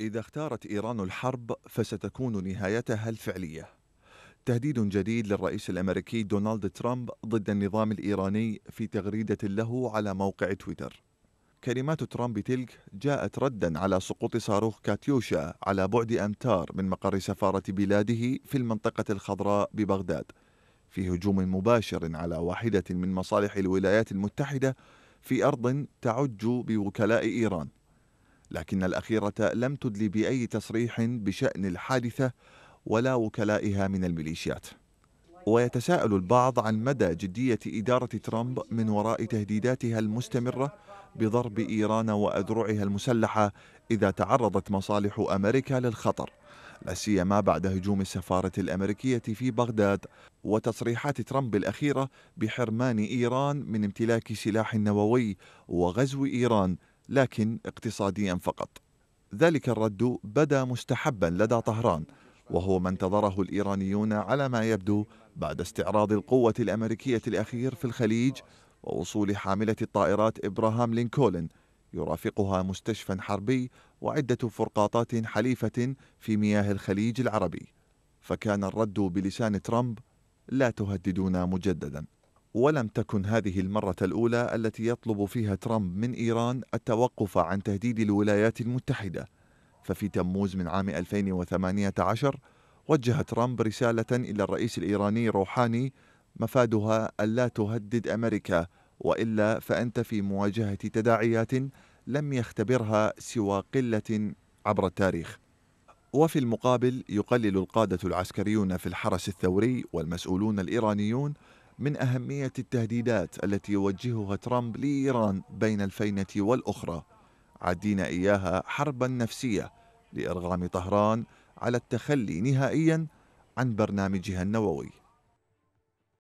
إذا اختارت إيران الحرب فستكون نهايتها الفعلية. تهديد جديد للرئيس الأمريكي دونالد ترامب ضد النظام الإيراني في تغريدة له على موقع تويتر. كلمات ترامب تلك جاءت ردا على سقوط صاروخ كاتيوشا على بعد أمتار من مقر سفارة بلاده في المنطقة الخضراء ببغداد في هجوم مباشر على واحدة من مصالح الولايات المتحدة في أرض تعج بوكلاء إيران. لكن الأخيرة لم تدلي بأي تصريح بشأن الحادثة ولا وكلائها من الميليشيات ويتساءل البعض عن مدى جدية إدارة ترامب من وراء تهديداتها المستمرة بضرب إيران وأذرعها المسلحة إذا تعرضت مصالح أمريكا للخطر لا سيما بعد هجوم السفارة الأمريكية في بغداد وتصريحات ترامب الأخيرة بحرمان إيران من امتلاك سلاح نووي وغزو إيران لكن اقتصاديا فقط ذلك الرد بدا مستحبا لدى طهران وهو ما انتظره الايرانيون على ما يبدو بعد استعراض القوه الامريكيه الاخير في الخليج ووصول حامله الطائرات ابراهام لينكولن يرافقها مستشفى حربي وعده فرقاطات حليفه في مياه الخليج العربي فكان الرد بلسان ترامب لا تهددونا مجددا ولم تكن هذه المرة الأولى التي يطلب فيها ترامب من إيران التوقف عن تهديد الولايات المتحدة ففي تموز من عام 2018 وجه ترامب رسالة إلى الرئيس الإيراني روحاني مفادها ألا تهدد أمريكا وإلا فأنت في مواجهة تداعيات لم يختبرها سوى قلة عبر التاريخ وفي المقابل يقلل القادة العسكريون في الحرس الثوري والمسؤولون الإيرانيون من أهمية التهديدات التي يوجهها ترامب لإيران بين الفينة والأخرى عدينا إياها حربا نفسية لإرغام طهران على التخلي نهائيا عن برنامجها النووي